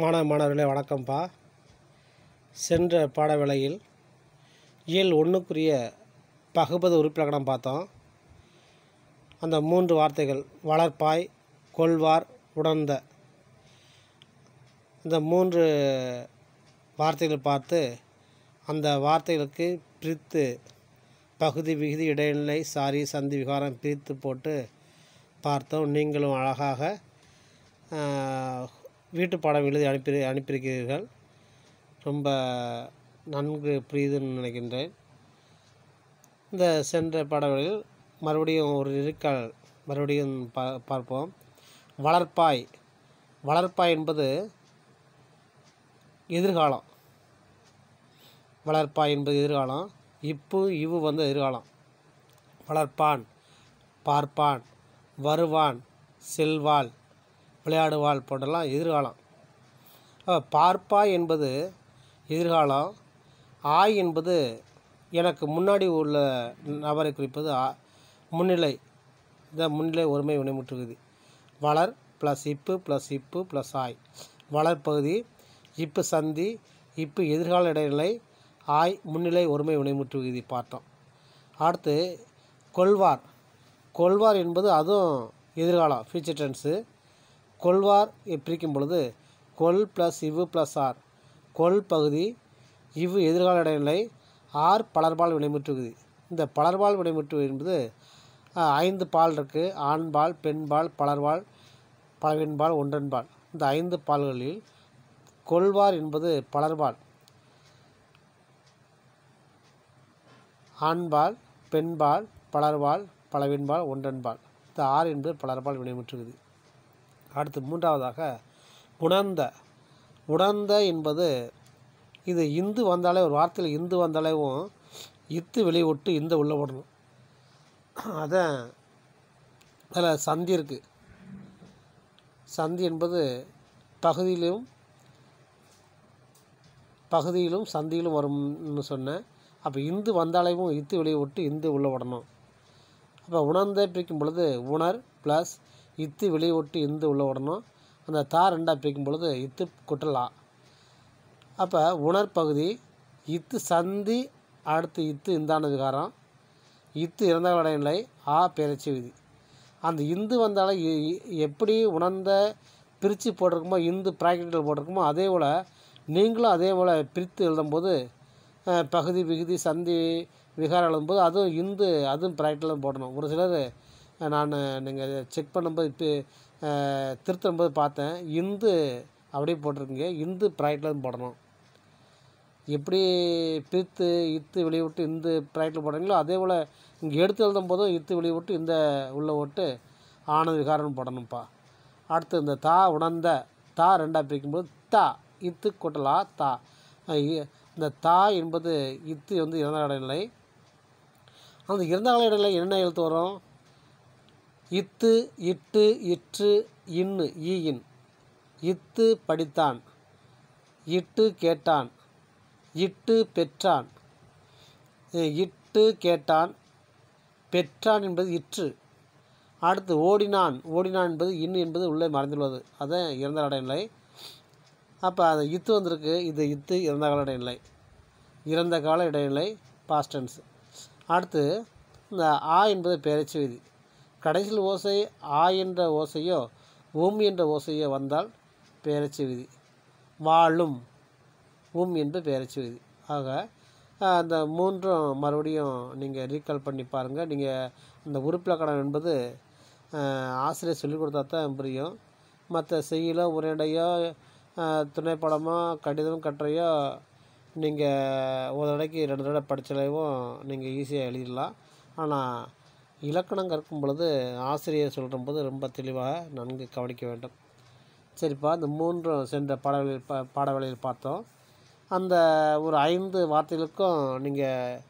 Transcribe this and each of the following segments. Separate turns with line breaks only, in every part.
மாணவ மாணவர்களே வணக்கம்ப்பா சென்ற பாட வேளையில் இயல் ஒன்றுக்குரிய பகுபது உறுப்பிலக்கணம் பார்த்தோம் அந்த மூன்று வார்த்தைகள் வளர்ப்பாய் கொள்வார் உணர்ந்த இந்த மூன்று வார்த்தைகள் பார்த்து அந்த வார்த்தைகளுக்கு பிரித்து பகுதி விகுதி இடைநிலை சாரி சந்தி விகாரம் பிரித்து போட்டு பார்த்தோம் நீங்களும் அழகாக வீட்டு பாடம் எழுதி அனுப்பி அனுப்பியிருக்கிறீர்கள் ரொம்ப நன்கு புரியுதுன்னு நினைக்கின்றேன் இந்த சென்ற பாடங்களில் மறுபடியும் ஒரு இருக்கால் மறுபடியும் பா பார்ப்போம் வளர்ப்பாய் வளர்ப்பாய் என்பது எதிர்காலம் வளர்ப்பாய் என்பது எதிர்காலம் இப்பு இவு வந்து எதிர்காலம் வளர்ப்பான் பார்ப்பான் வருவான் செல்வாள் விளையாடுவாள் போன்றெல்லாம் எதிர்காலம் பார்ப்பா என்பது எதிர்காலம் ஆய் என்பது எனக்கு முன்னாடி உள்ள நபரை குறிப்பது ஆ முன்னிலை இந்த முன்னிலை ஒருமை வினைமுற்றுகுதி வளர் ப்ளஸ் இப்பு ப்ளஸ் இப்பு ப்ளஸ் ஆய் வளர் பகுதி இப்பு சந்தி இப்பு எதிர்கால இடைநிலை ஆய் முன்னிலை ஒருமை வினைமுற்றுகுதி பார்த்தோம் அடுத்து கொள்வார் கொள்வார் என்பது அதுவும் எதிர்காலம் ஃபியூச்சர் டென்ஸு கொள்வார் பிரிக்கும் பொழுது கொல் ப்ளஸ் இவ்வு ப்ளஸ் ஆர் கொல் பகுதி இவ்வு எதிர்கால இடைநிலை ஆர் பலர்பால் வினைமுற்றுகுதி இந்த பலர்பால் வினைமுற்று என்பது ஐந்து பால் இருக்குது ஆண்பால் பெண்பால் பலர்பால் பலவின்பால் ஒன்றன்பால் இந்த ஐந்து பால்களில் கொள்வார் என்பது பலர்பால் ஆண்பால் பெண்பால் பலர்பால் பலவின்பால் ஒன்றன்பால் இந்த ஆறு என்பது பலர்பால் வினைமுற்றுகுதி அடுத்து மூன்றாவதாக உணர்ந்த உணர்ந்த என்பது இது இந்து வந்தாலே ஒரு வார்த்தையில் இந்து வந்தாலேவும் இத்து வெளிவிட்டு இந்த உள்ளே போடணும் அதான் அதில் சந்தி இருக்குது சந்தி என்பது பகுதியிலும் பகுதியிலும் சந்தியிலும் வரும்னு சொன்னேன் அப்போ இந்து வந்தாலேயும் இத்து வெளியே விட்டு இந்து உள்ளே விடணும் அப்போ உணர்ந்தே பிரிக்கும் பொழுது உணர் ப்ளஸ் இத்து வெளியே விட்டு இந்து உள்ளே விடணும் அந்த தார் ரெண்டாக பிரிக்கும் பொழுது இத்து குட்டலா அப்போ உணர்பகுதி இத்து சந்தி அடுத்து இத்து இந்தான விகாரம் இத்து இறந்தவள் நிலை ஆ பேரட்சி விதி அந்த இந்து வந்தாலும் எப்படி உணர்ந்த பிரித்து போட்டிருக்குமோ இந்து ப்ராக்கெட்டில் போட்டிருக்குமோ அதே போல் நீங்களும் அதே போல் பிரித்து எழுதும்போது பகுதி விகுதி சந்தி விகாரம் எழுதும்போது அதுவும் இந்து அதுவும் ப்ராக்கெட்டில் போடணும் ஒரு சிலர் நான் நீங்கள் செக் பண்ணும்போது இப்போ திருத்தும்போது பார்த்தேன் இந்து அப்படியே போட்டிருக்குங்க இந்து தான் போடணும் எப்படி பிரித்து இத்து வெளியே விட்டு இந்து ப்ராய்ட்டில் போடுறீங்களோ அதே போல் இங்கே எடுத்து எழுதும் போதும் இத்து வெளியே விட்டு இந்த உள்ளே விட்டு ஆனந்த விகாரம்னு போடணும்ப்பா அடுத்து இந்த தா உணர்ந்த தா ரெண்டாக பிரிக்கும்போது தா இத்து கொட்டலா தா இந்த தா என்பது இத்து வந்து இறந்த இடைநிலை அந்த இறந்த இடைநிலை என்ன எழுத்து வரும் இத்து இட்டு இற்று இன்னு ஈயின் இத்து படித்தான் இட்டு கேட்டான் இட்டு பெற்றான் இட்டு கேட்டான் பெற்றான் என்பது இற்று அடுத்து ஓடினான் ஓடினான் என்பது இன்னு என்பது உள்ளே மறைந்துள்ளது அதான் இறந்த கால நிலை அப்போ அது இத்து வந்திருக்கு இது இத்து இறந்த கால இடைநிலை இறந்த கால இடைநிலை பாஸ்டன்ஸ் அடுத்து இந்த ஆ என்பது பெயரச்சி விதி கடைசியில் ஓசை ஆ என்ற ஓசையோ உம் என்ற ஓசையோ வந்தால் பேரச்சி விதி வாழும் உம் என்று பேரச்சி விதி ஆக அந்த மூன்றும் மறுபடியும் நீங்கள் ரீகால் பண்ணி பாருங்கள் நீங்கள் அந்த உறுப்பிலக்கணம் என்பது ஆசிரியர் சொல்லிக் கொடுத்தா தான் புரியும் மற்ற செய்யலோ உரையடையோ துணைப்படமோ கடிதம் கட்டுறையோ நீங்கள் ஒரு தடவைக்கு ரெண்டு தடவை படித்தாலேயும் நீங்கள் ஈஸியாக எழுதிடலாம் ஆனால் இலக்கணம் கற்கும் பொழுது ஆசிரியர் சொல்கிற போது ரொம்ப தெளிவாக நன்கு கவனிக்க வேண்டும் சரிப்பா இந்த மூன்றும் சென்ற பாடவில் பா பாடவெளியில் பார்த்தோம் அந்த ஒரு ஐந்து வார்த்தைகளுக்கும் நீங்கள்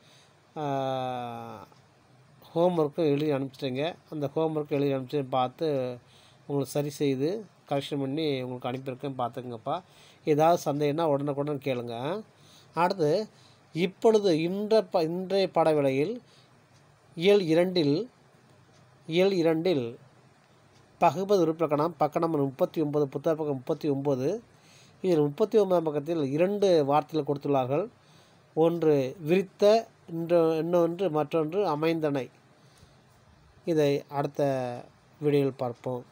ஒர்க்கும் எழுதி அனுப்பிச்சிட்டிங்க அந்த ஹோம்ஒர்க்கு எழுதி அனுப்பிச்சு பார்த்து உங்களுக்கு சரி செய்து கரெக்ஷன் பண்ணி உங்களுக்கு அனுப்பியிருக்கேன் பார்த்துக்குங்கப்பா ஏதாவது சந்தேகம்னா உடனே கேளுங்க அடுத்து இப்பொழுது இன்ற ப இன்றைய படவிலையில் இயல் இரண்டில் இயல் இரண்டில் பகுபது உறுப்பிலக்கணம் பக்கணம் முப்பத்தி ஒம்பது புத்தக பக்கம் முப்பத்தி ஒம்பது இதில் முப்பத்தி ஒன்பதாம் பக்கத்தில் இரண்டு வார்த்தைகள் கொடுத்துள்ளார்கள் ஒன்று விரித்த இன்று இன்னொன்று மற்றொன்று அமைந்தனை இதை அடுத்த வீடியோவில் பார்ப்போம்